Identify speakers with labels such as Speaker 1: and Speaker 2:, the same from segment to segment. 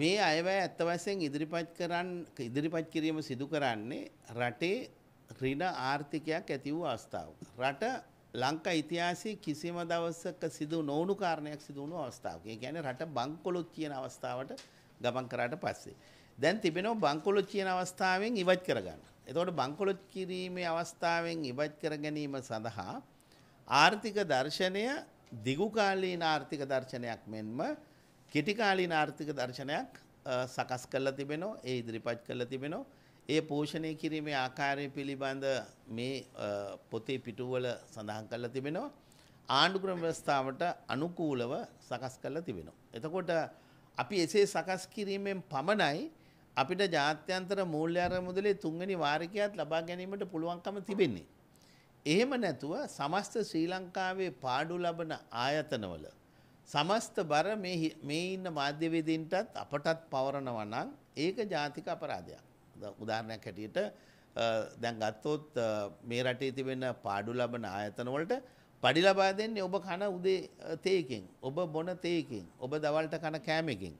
Speaker 1: මේ අයවැය ඇත්ත වශයෙන් ඉදිරිපත් කරන් ඉදිරිපත් කිරීම සිදු කරන්නේ රටේ ඍණ ආර්ථිකයක් ඇති වූ අවස්ථාවක. රට ලංකා ඉතිහාසයේ කිසිම දවසක සිදු නොවුණු කාරණයක් සිදු වුණු අවස්ථාවක්. ඒ කියන්නේ රට බංකොලොත් කියන අවස්ථාවට ගමන් කරාට පස්සේ. දැන් තිබෙනවා බංකොලොත් කියන අවස්ථාවෙන් ඉවත් කරගන්න. එතකොට බංකොලොත් කිරීමේ අවස්ථාවෙන් ඉවත් කර ගැනීම සඳහා ආර්ථික දර්ශනය දිගුකාලීන ආර්ථික දර්ශනයක් මෙන්ම කෙටිකාලීන ආර්ථික දර්ශනයක් සකස් කරලා තිබෙනවා ඒ ඉදිරිපත් කරලා තිබෙනවා ඒ පෝෂණය කිරීමේ ආකාරය පිළිබඳ මේ පොතේ පිටුවල සඳහන් කරලා තිබෙනවා ආණ්ඩුක්‍රම ව්‍යවස්ථාවට අනුකූලව සකස් කරලා තිබෙනවා එතකොට අපි එසේ සකස් කිරීමෙන් පමණයි අපිට ජාත්‍යන්තර මූල්‍ය අරමුදලේ තුන්වෙනි වාරිකයක් ලබා ගැනීමට පුළුවන්කම තිබෙන්නේ. එහෙම නැතුව සමස්ත ශ්‍රී ලංකාවේ පාඩු ලබන ආයතනවල සමස්ත බර මේ මේ ඉන්න මාධ්‍යවේදීන්ටත් අපටත් පවරනවා නම් ඒක ජාතික අපරාධයක්. උදාහරණයක් හැටියට දැන් ගත්තොත් මේ රටේ තිබෙන පාඩු ලබන ආයතන වලට පඩි ලබා දෙන්නේ ඔබ කන උදේ තේකින්, ඔබ බොන තේකින්, ඔබ දවල්ට කන කෑමකින්.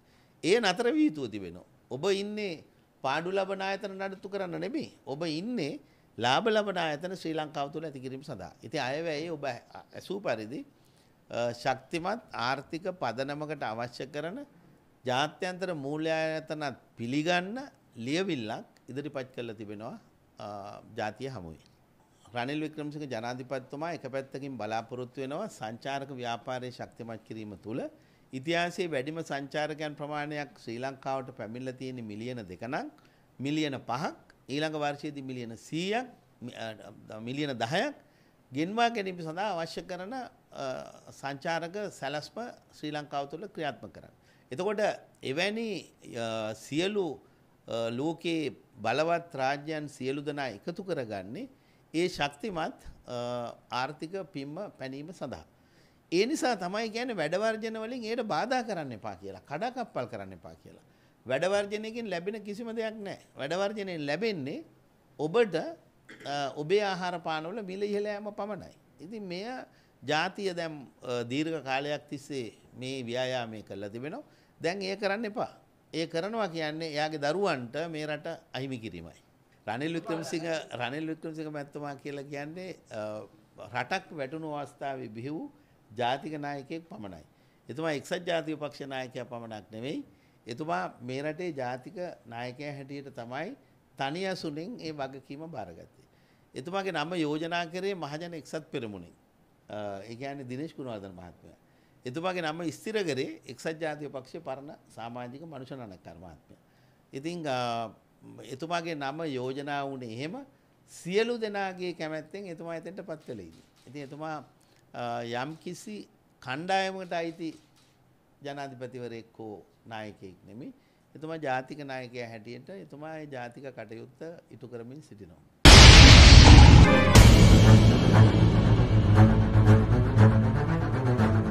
Speaker 1: ඒ නතර විය යුතුව තිබෙනවා. ඔබ ඉන්නේ පාඩු ලබන ආයතන නඩත්තු කරන්න නෙමෙයි. ඔබ ඉන්නේ ලාභ ලබන ආයතන ශ්‍රී ලංකාව තුළ ඇති කිරීම සඳහා. ඉතින් අයවැය ඔබ ඇසූ පරිදි ශක්තිමත් ආර්ථික පදනමකට අවශ්‍ය කරන ජාත්‍යන්තර මූල්‍යායතනත් පිළිගන්න ලියවිල්ලක් ඉදිරිපත් කරලා තිබෙනවා ජාතිය හමුවේ. රනිල් වික්‍රමසිංහ ජනාධිපතිතුමා එක පැත්තකින් බලාපොරොත්තු වෙනවා සංචාරක ව්‍යාපාරයේ ශක්තිමත් කිරීම තුළ ඉතිහාසයේ වැඩිම සංචාරකයන් ප්‍රමාණයක් ශ්‍රී ලංකාවට පැමිණලා තියෙන මිලියන දෙක නම් මිලියන 5ක් ඊළඟ වර්ෂයේදී මිලියන 100ක් මිලියන 10ක් ගෙන්වා ගැනීම සඳහා අවශ්‍ය කරන සංචාරක සැලැස්ම ශ්‍රී ලංකාව තුළ ක්‍රියාත්මක කරන්න. එතකොට එවැනි සියලු ලෝකයේ බලවත් රාජ්‍යයන් සියලු දෙනා එකතු කරගන්නේ ඒ ශක්තිමත් ආර්ථික පිම්ම පැනීම සඳහා. ඒ නිසා තමයි කියන්නේ වැඩවර්ජන වලින් ඒකට බාධා කරන්න එපා කියලා. කඩකප්පල් කරන්න එපා කියලා. වැඩවර්ජනයකින් ලැබෙන කිසිම දෙයක් නැහැ. වැඩවර්ජනයෙන් ලැබෙන්නේ ඔබට ඔබේ ආහාර පානවල මිල ඉහළ යෑම පමණයි. ඉතින් මෙය ජාතිය දැන් දීර්ඝ කාලයක් තිස්සේ මේ ව්‍යායාමය කරලා තිබෙනවා. දැන් ඒ කරන්න එපා. ඒ කරනවා කියන්නේ එයාගේ දරුවන්ට මේ රට අහිමි කිරීමයි. රනිල් වික්‍රමසිංහ රනිල් වික්‍රමසිංහ මැතිතුමා කියලා කියන්නේ රටක් වැටුණු අවස්ථාවේ බිහි වූ ජාතික නායකයෙක් පමණයි. එතුමා එක්සත් ජාතික පක්ෂ නායකයා පමණක් නෙවෙයි. එතුමා මේ රටේ ජාතික නායකයා හැටියට තමයි තනි ඇසුරෙන් ඒ වගකීම බාරගත්තේ. එතුමාගේ නම යෝජනා කරේ මහජන එක්සත් පෙරමුණේ. ඒ කියන්නේ දිනේෂ් ගුණවර්ධන මහත්මයා. එතුමාගේ නම ස්ථිර කරේ එක්සත් ජාතික පක්ෂයේ පරණ සමාජික මනුෂ්‍ය නනක්කාර මහත්මයා. ඉතින් එතුමාගේ නම යෝජනා වුණේ එහෙම සියලු දෙනාගේ කැමැත්තෙන් එතුමා එතෙන්ටපත් වෙලා ඉන්නේ. ඉතින් එතුමා යම් කිසි කණ්ඩායමකට අයිති ජනාධිපතිවරයෙක් හෝ නායකයෙක් නෙමෙයි. එතුමා ජාතික නායකයා හැටියට එතුමා ඒ ජාතික කටයුත්ත ඉටු කරමින් සිටිනවා. Thank you.